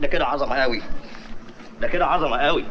ده كده عظمه قوي ده كده عظمه قوي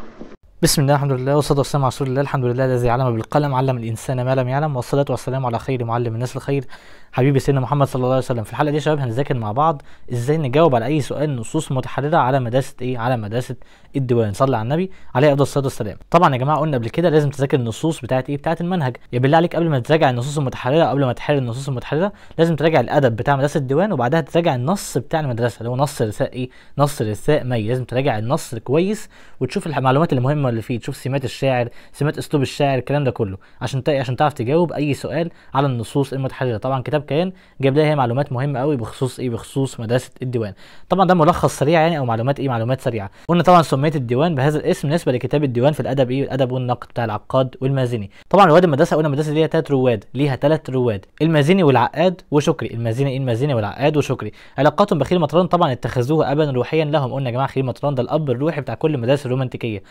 بسم الله الحمد لله والصلاة والسلام على رسول الله الحمد لله الذي علم بالقلم علم الإنسان ما لم يعلم والصلاة والسلام على خير معلم الناس الخير حبيبي سيدنا محمد صلى الله عليه وسلم في الحلقة دي يا شباب هنذاكر مع بعض ازاي نجاوب على أي سؤال نصوص متحررة على مدرسة إيه على مدرسة الديوان صلى على النبي عليه أفضل الصلاة والسلام طبعا يا جماعة قلنا قبل كده لازم تذاكر النصوص بتاعة إيه بتاعة المنهج يا بالله عليك قبل ما تراجع النصوص المتحررة قبل ما تحرر النصوص المتحررة لازم تراجع الأدب بتاع مدرسة الديوان وبعدها تراجع النص بتاع المدرسة اللي هو نص رساء إيه نص رساء مي لازم تراجع النص كويس وتشوف المعلومات المهمة اللي فيه تشوف سمات الشاعر سمات اسلوب الشاعر الكلام ده كله عشان عشان تعرف تجاوب اي سؤال على النصوص المتحرره طبعا كتاب كيان جاب لها معلومات مهمه قوي بخصوص ايه بخصوص مدرسه الديوان طبعا ده ملخص سريع يعني او معلومات ايه معلومات سريعه قلنا طبعا سميت الديوان بهذا الاسم نسبه لكتاب الديوان في الادب ايه الادب والنقد بتاع العقاد والمازني طبعا رواد المدرسه قلنا المدرسه ليها ثلاث رواد ليها ثلاث رواد المازني والعقاد وشكري المازني ايه المازني والعقاد وشكري علاقاتهم بخير مطران طبعا اتخذوه ابا روحيا لهم قلنا يا جماعه خليل مطران ده الاب الروحي بتاع كل المدارس الرومانتيكيه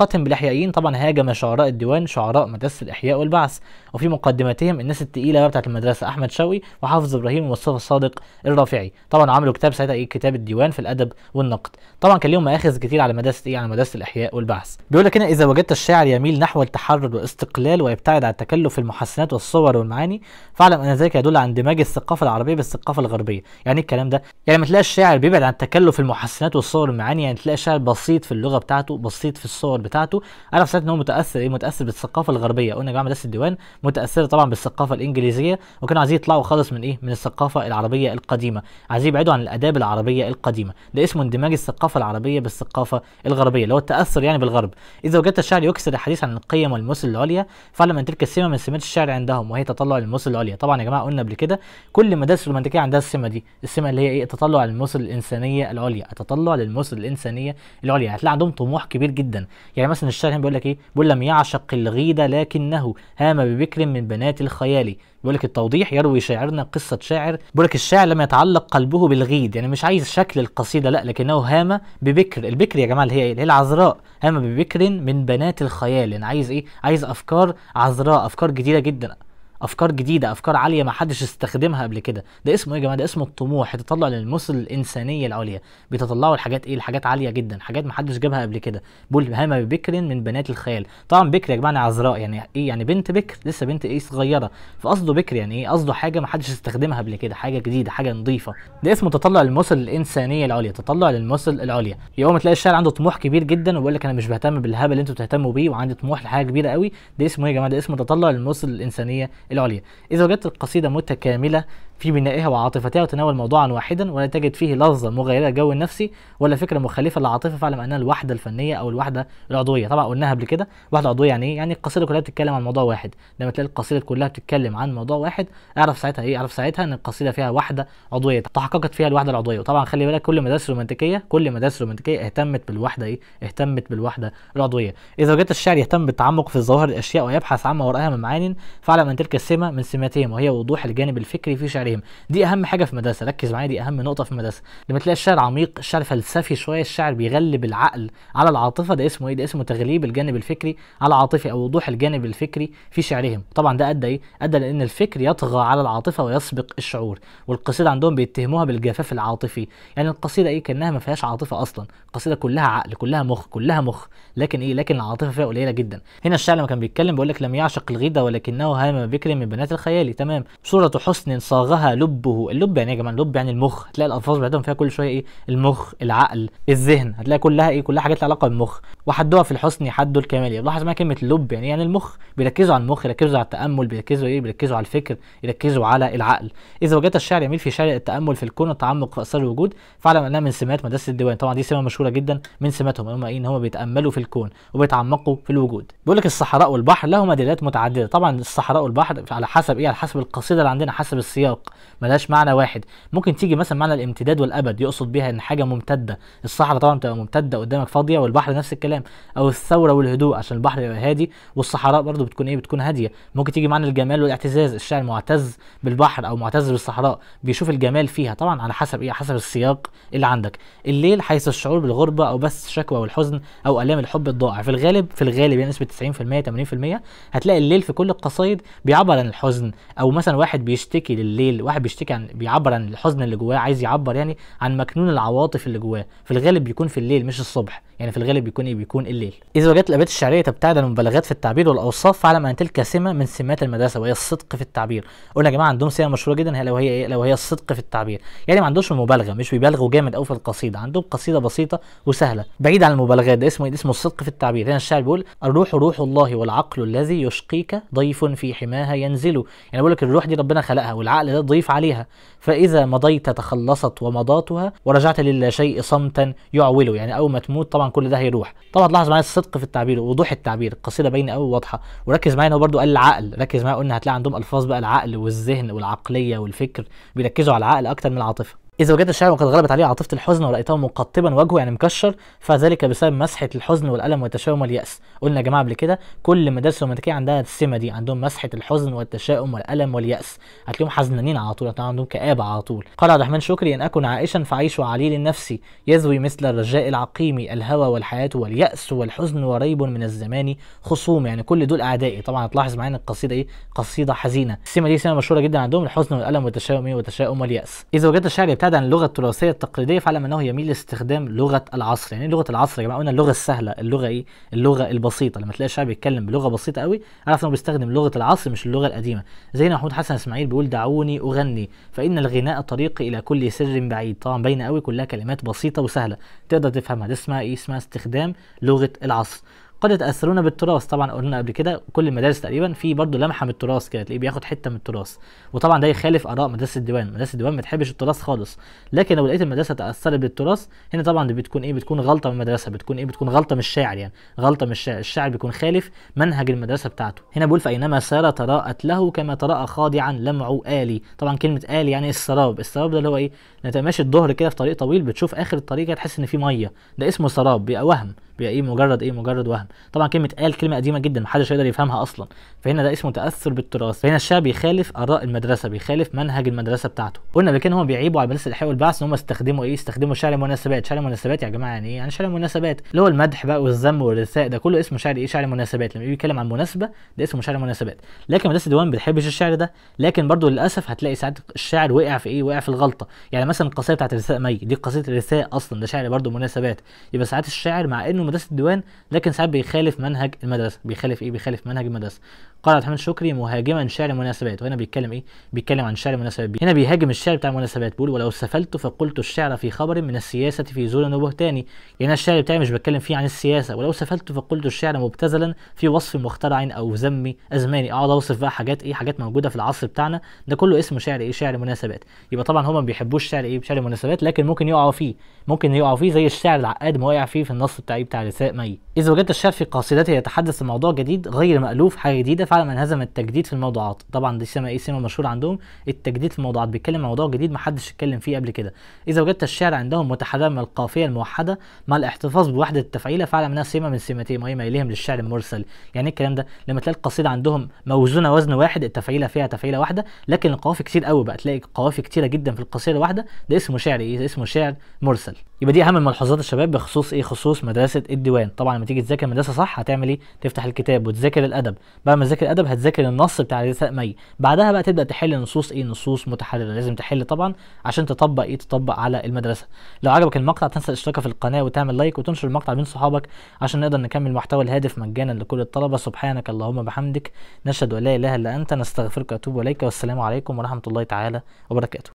علاقتهم بالاحيائيين طبعا هاجم شعراء الديوان شعراء مدرسه الاحياء والبعث وفي مقدمتهم الناس الثقيله بتاعه المدرسه احمد شوقي وحافظ ابراهيم ومصطفى الصادق الرافعي طبعا عملوا كتاب ساعتها ايه كتاب الديوان في الادب والنقد طبعا كان ليهم ماخذ كتير على مدرسه ايه على مدرسه الاحياء والبعث بيقول لك هنا اذا وجدت الشاعر يميل نحو التحرر والاستقلال ويبتعد عن التكلف في المحسنات والصور والمعاني فاعلم ان ذلك يدل عن اندماج الثقافه العربيه بالثقافه الغربيه يعني إيه الكلام ده يعني ما تلاقي الشاعر بيبعد عن التكلف في المحسنات والصور والمعاني يعني تلاقي شاعر بسيط في اللغه بتاعته بسيط في الصور بتاعته انا حسيت ان هو متاثر ايه متاثر بالثقافه الغربيه قلنا يا جماعه مدرسه الديوان متاثره طبعا بالثقافه الانجليزيه وكانوا عايزين يطلعوا خالص من ايه من الثقافه العربيه القديمه عايزين يبعدوا عن الاداب العربيه القديمه ده اسمه اندماج الثقافه العربيه بالثقافه الغربيه اللي هو التاثر يعني بالغرب اذا وجدت الشعر يكسر الحديث عن القيم والمثل العليا فاعلم ان تلك السمه من سمات الشعر عندهم وهي تطلع للمثل العليا طبعا يا جماعه قلنا قبل كده كل مدارس الرومانتيكيه عندها السمه دي السمه اللي هي ايه التطلع للمثل الانسانيه العليا تطلع للمثل الانسانيه العليا هتلاقي عندهم طموح كبير جدا يعني مثلا الشاعر هنا بيقول لك ايه بيقول لم يعشق الغيده لكنه هام ببكر من بنات الخيال بيقول لك التوضيح يروي شاعرنا قصه شاعر بيقول لك الشاعر لم يتعلق قلبه بالغيد يعني مش عايز شكل القصيده لا لكنه هام ببكر البكر يا جماعه اللي هي ايه العذراء هام ببكر من بنات الخيال يعني عايز ايه عايز افكار عذراء افكار جديده جدا افكار جديده افكار عاليه ما حدش استخدمها قبل كده ده اسمه ايه يا جماعه ده اسمه الطموح تطلع للمثل الانسانيه العليا بيتطلعوا لحاجات ايه لحاجات عاليه جدا حاجات ما حدش جابها قبل كده بول هامه بكر من بنات الخيال طبعا بكر يا جماعه عذراء يعني ايه يعني بنت بكر لسه بنت ايه صغيره فقصده بكر يعني ايه قصده حاجه ما حدش استخدمها قبل كده حاجه جديده حاجه نظيفه ده اسمه تطلع للمثل الانسانيه العليا تطلع للمثل العليا يوم تلاقي الشاعر عنده طموح كبير جدا وبيقول لك انا مش بهتم بالهبل اللي انتوا بتهتموا بيه وعندي طموح لحاجه كبيره قوي ده اسمه ايه يا جماعه ده اسمه تطلع للمثل الانسانيه العليا إذا وجدت القصيدة متكاملة في بنائها وعاطفتها وتناول موضوعا واحدا ولا تجد فيه لفظه مغايره للجو النفسي ولا فكره مخالفه للعاطفه فاعلم انها الوحده الفنيه او الوحده العضويه طبعا قلناها قبل كده الوحده العضويه يعني ايه يعني القصيده كلها بتتكلم عن موضوع واحد لما تلاقي القصيده كلها بتتكلم عن موضوع واحد اعرف ساعتها ايه اعرف ساعتها ان القصيده فيها وحده عضويه تحققت فيها الوحده العضويه وطبعا خلي بالك كل مدارس الرومانتيكيه كل مدارس الرومانتيكيه اهتمت بالوحده ايه اهتمت بالوحده العضويه اذا وجدت الشعر يهتم بالتعمق في ظواهر الاشياء ويبحث عما وراءها من معان فاعلم ان تلك السمه من سماتهم وهي وضوح الجانب الفكري في شعر عليهم دي اهم حاجه في المدرسه ركز معايا دي اهم نقطه في المدرسه لما تلاقي الشعر عميق الشعر فلسفي شويه الشعر بيغلب العقل على العاطفه ده اسمه ايه ده اسمه تغليب الجانب الفكري على العاطفي او وضوح الجانب الفكري في شعرهم طبعا ده ادى ايه ادى لان الفكر يطغى على العاطفه ويسبق الشعور والقصيده عندهم بيتهموها بالجفاف العاطفي يعني القصيده ايه كانها ما فيهاش عاطفه اصلا القصيده كلها عقل كلها مخ كلها مخ لكن ايه لكن العاطفه فيها قليله جدا هنا الشعر لما كان بيتكلم بيقول لك لم يعشق الغيده ولكنه هام بكر من بنات الخيال تمام صوره حسن صاغ صبغها لبه اللب يعني إيه يا جماعه اللب يعني المخ هتلاقي الالفاظ بتاعتهم فيها كل شويه ايه المخ العقل الذهن هتلاقي كلها ايه كلها حاجات لها علاقه بالمخ وحدوها في الحسن يحدوا الكمال يعني لاحظ معايا كلمه لب يعني إيه؟ يعني المخ بيركزوا على المخ يركزوا على التامل بيركزوا ايه بيركزوا على الفكر يركزوا على العقل اذا وجدت الشعر يميل في شعر التامل في الكون والتعمق في اسرار الوجود فاعلم انها من سمات مدرسه الديوان طبعا دي سمه مشهوره جدا من سماتهم هم ايه ان هم بيتاملوا في الكون وبيتعمقوا في الوجود بيقول لك الصحراء والبحر لهما دلالات متعدده طبعا الصحراء والبحر على حسب ايه على حسب القصيده اللي عندنا حسب السياق مطلق ملهاش معنى واحد ممكن تيجي مثلا معنى الامتداد والابد يقصد بيها ان حاجه ممتده الصحراء طبعا بتبقى ممتده قدامك فاضيه والبحر نفس الكلام او الثوره والهدوء عشان البحر يبقى هادي والصحراء برضو بتكون ايه بتكون هاديه ممكن تيجي معنى الجمال والاعتزاز الشاعر معتز بالبحر او معتز بالصحراء بيشوف الجمال فيها طبعا على حسب ايه حسب السياق اللي عندك الليل حيث الشعور بالغربه او بس الشكوى والحزن او الام الحب الضائع في الغالب في الغالب يعني نسبه 90% 80% هتلاقي الليل في كل القصايد بيعبر عن الحزن او مثلا واحد بيشتكي لليل الواحد بيشتكي عن بيعبر عن الحزن اللي جواه عايز يعبر يعني عن مكنون العواطف اللي جواه في الغالب بيكون في الليل مش الصبح يعني في الغالب بيكون ايه بيكون الليل اذا وجدت الابيات الشعريه تبتعد عن المبالغات في التعبير والاوصاف فاعلم ان تلك سمه من سمات المدرسه وهي الصدق في التعبير قلنا يا جماعه عندهم سمه مشهوره جدا هي لو هي ايه لو هي الصدق في التعبير يعني ما عندهمش مبالغه مش بيبالغوا جامد قوي في القصيده عندهم قصيده بسيطه وسهله بعيد عن المبالغات ده اسمه اسمه الصدق في التعبير هنا الشاعر بيقول الروح روح الله والعقل الذي يشقيك ضيف في حماها ينزل يعني بيقول لك الروح دي ربنا خلقها والعقل ده ضيف عليها فإذا مضيت تخلصت ومضاتها ورجعت للا شيء صمتا يعوله يعني أول ما تموت طبعا كل ده هيروح طبعا تلاحظ معايا الصدق في التعبير ووضوح التعبير القصيدة باينة قوي واضحة وركز معايا هو برضو قال العقل ركز معايا قلنا هتلاقي عندهم ألفاظ بقى العقل والذهن والعقلية والفكر بيركزوا على العقل أكتر من العاطفة إذا وجدت الشاعر وقد غلبت عليه عاطفة الحزن ورأيته مقطبا وجهه يعني مكشر فذلك بسبب مسحة الحزن والألم والتشاؤم واليأس قلنا يا جماعة قبل كده كل مدارس الرومانتيكية عندها السمة دي عندهم مسحة الحزن والتشاؤم والألم واليأس هتلاقيهم حزنانين على طول هتلاقيهم عندهم كآبة على طول قال عبد الرحمن شكري إن أكن عائشا فعيش عليل النفس يذوي مثل الرجاء العقيم الهوى والحياة واليأس والحزن وريب من الزمان خصوم يعني كل دول أعدائي طبعا هتلاحظ معانا القصيدة إيه قصيدة حزينة السمة دي سمة مشهورة جدا عندهم الحزن والألم والتشاؤم والتشاؤم واليأس إذا وجدت الشاعر ابتدى اللغه التراثيه التقليديه فاعلم انه يميل لاستخدام لغه العصر يعني إيه لغه العصر يا جماعه قلنا اللغه السهله اللغه ايه اللغه البسيطه لما تلاقي الشعب بيتكلم بلغه بسيطه قوي اعرف انه بيستخدم لغه العصر مش اللغه القديمه زي محمود حسن اسماعيل بيقول دعوني اغني فان الغناء طريقي الى كل سر بعيد طبعا باينه قوي كلها كلمات بسيطه وسهله تقدر تفهمها ده اسمها ايه اسمها استخدام لغه العصر قد يتاثرون بالتراث طبعا قلنا قبل كده كل المدارس تقريبا في برضه لمحه من التراث كده تلاقيه بياخد حته من التراث وطبعا ده يخالف اراء مدرسه الديوان مدرسه الديوان ما تحبش التراث خالص لكن لو لقيت المدرسه تاثرت بالتراث هنا طبعا دي بتكون ايه بتكون غلطه من المدرسه بتكون ايه بتكون غلطه من الشاعر يعني غلطه من الشاعر الشاعر بيكون خالف منهج المدرسه بتاعته هنا بيقول فاينما سار تراءت له كما تراءى خاضعا لمع الي طبعا كلمه الي يعني السراب السراب ده اللي هو ايه انت ماشي الظهر كده في طريق طويل بتشوف اخر الطريق تحس ان في ميه ده اسمه سراب بيبقى وهم بيبقى ايه مجرد ايه مجرد وهم طبعا كلمه قال كلمه قديمه جدا محدش يقدر يفهمها اصلا فهنا ده اسمه تاثر بالتراث فهنا الشاه بيخالف اراء المدرسه بيخالف منهج المدرسه بتاعته قلنا قبل كده هم بيعيبوا على المدرسه الاحياء والبعث ان هم استخدموا ايه استخدموا شعر المناسبات شعر المناسبات يا جماعه يعني ايه يعني شعر المناسبات اللي هو المدح بقى والذم والرثاء ده كله اسمه شعر ايه شعر المناسبات لما بيتكلم عن مناسبه ده اسمه شعر المناسبات لكن مدرسه ديوان ما بتحبش الشعر ده لكن برضو للاسف هتلاقي ساعات الشاعر وقع في ايه وقع في الغلطه يعني مثلا القصيده بتاعت الرثاء مي دي قصيده الرثاء اصلا ده شعر برضو مناسبات يبقى ساعات الشعر مع انه من مدرسه الديوان لكن ساعات بيخالف منهج المدرسه بيخالف ايه بيخالف منهج المدرسه قال عبد الحميد شكري مهاجما شعر المناسبات وهنا بيتكلم ايه بيتكلم عن شعر المناسبات بي. هنا بيهاجم الشعر بتاع المناسبات بيقول ولو سفلت فقلت الشعر في خبر من السياسه في زول وبهتاني يعني انا الشعر بتاعي مش بتكلم فيه عن السياسه ولو سفلت فقلت الشعر مبتذلا في وصف مخترع او ذم ازماني اقعد اوصف بقى حاجات ايه حاجات موجوده في العصر بتاعنا ده كله اسمه شعر ايه شعر مناسبات يبقى طبعا هما ما بيحبوش شعر ايه شعر المناسبات لكن ممكن يقعوا فيه ممكن يقعوا فيه زي الشعر العقاد ما وقع فيه في النص بتاع إيه؟ تعريساء مي إذا وجدت الشعر في قصيدته يتحدث عن موضوع جديد غير مألوف حاجة جديدة فعلا من هزم التجديد في الموضوعات طبعا دي سمة إيه سمة مشهورة عندهم التجديد في الموضوعات بيتكلم عن موضوع جديد محدش اتكلم فيه قبل كده إذا وجدت الشعر عندهم متحرر من القافية الموحدة مع الاحتفاظ بوحدة التفعيلة فعلا منها سما من سمتين مي إليهم للشعر المرسل يعني إيه الكلام ده لما تلاقي القصيدة عندهم موزونة وزن واحد التفعيلة فيها تفعيلة واحدة لكن القوافي كتير قوي بقى تلاقي قوافي كتيرة جدا في القصيدة واحدة ده اسمه شعر إيه اسمه شعر مرسل يبقى دي أهم ملاحظات الشباب بخصوص إيه خصوص مدرسة الديوان طبعا لما تيجي تذاكر مدرسه صح هتعمل ايه تفتح الكتاب وتذاكر الادب بعد ما تذاكر الادب هتذاكر النص بتاع رثاء مي بعدها بقى تبدا تحل نصوص ايه نصوص متحرره لازم تحل طبعا عشان تطبق ايه تطبق على المدرسه لو عجبك المقطع تنسى الاشتراك في القناه وتعمل لايك وتنشر المقطع بين صحابك عشان نقدر نكمل محتوى الهادف مجانا لكل الطلبه سبحانك اللهم بحمدك نشهد ان لا اله الا انت نستغفرك واتوب اليك والسلام عليكم ورحمه الله تعالى وبركاته